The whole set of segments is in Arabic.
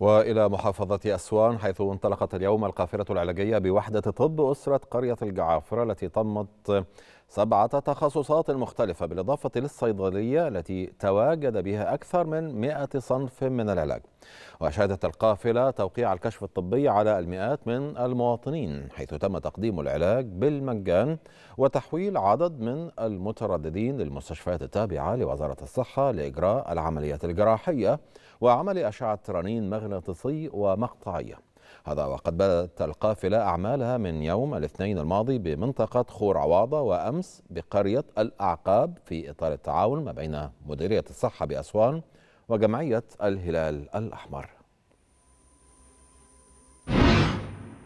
وإلى محافظة أسوان حيث انطلقت اليوم القافلة العلاجية بوحدة طب أسرة قرية الجعافرة التي تمت سبعة تخصصات مختلفة بالإضافة للصيدلية التي تواجد بها أكثر من 100 صنف من العلاج وشهدت القافلة توقيع الكشف الطبي على المئات من المواطنين حيث تم تقديم العلاج بالمجان وتحويل عدد من المترددين للمستشفيات التابعة لوزارة الصحة لإجراء العمليات الجراحية وعمل أشعة رنين مغناطيسي ومقطعية هذا وقد بدأت القافلة أعمالها من يوم الاثنين الماضي بمنطقة خور عواضة وأمس بقرية الأعقاب في إطار التعاون ما بين مديرية الصحة بأسوان وجمعية الهلال الأحمر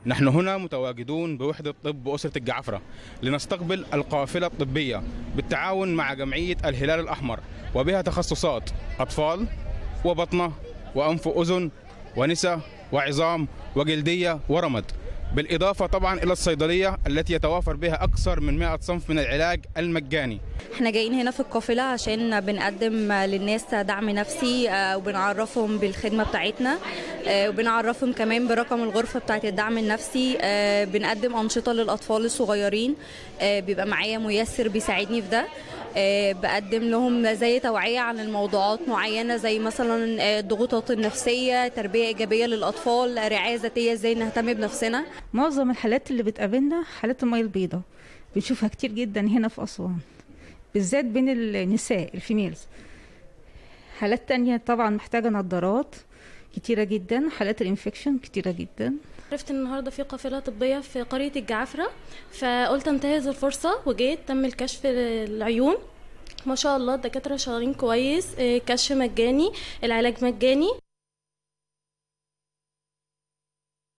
نحن هنا متواجدون بوحدة طب أسرة الجعفرة لنستقبل القافلة الطبية بالتعاون مع جمعية الهلال الأحمر وبها تخصصات أطفال وبطنة وأنف وأذن ونساء وعظام وجلدية ورمد بالإضافة طبعا إلى الصيدلية التي يتوافر بها أكثر من 100 صنف من العلاج المجاني احنا جايين هنا في القافلة عشان بنقدم للناس دعم نفسي آه، وبنعرفهم بالخدمة بتاعتنا آه، وبنعرفهم كمان برقم الغرفه بتاعه الدعم النفسي آه، بنقدم انشطه للاطفال الصغيرين آه، بيبقى معايا ميسر بيساعدني في ده بقدم لهم زي توعيه عن الموضوعات معينه زي مثلا الضغوطات النفسيه تربيه ايجابيه للاطفال رعايه ذاتيه ازاي نهتم بنفسنا معظم الحالات اللي بتقابلنا حالات الميه البيضاء بنشوفها كتير جدا هنا في اسوان بالذات بين النساء الفيميلز حالات تانية طبعا محتاجة نظارات كتيرة جدا حالات الانفكشن كتيرة جدا عرفت ان النهارده في قافله طبيه في قريه الجعفره فقلت انتهز الفرصه وجيت تم الكشف العيون ما شاء الله الدكاتره شغالين كويس آه، كشف مجاني العلاج مجاني